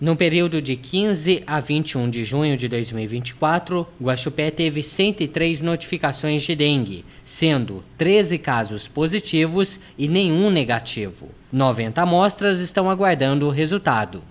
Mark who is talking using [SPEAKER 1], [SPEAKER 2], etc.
[SPEAKER 1] No período de 15 a 21 de junho de 2024, Guaxupé teve 103 notificações de dengue, sendo 13 casos positivos e nenhum negativo. 90 amostras estão aguardando o resultado.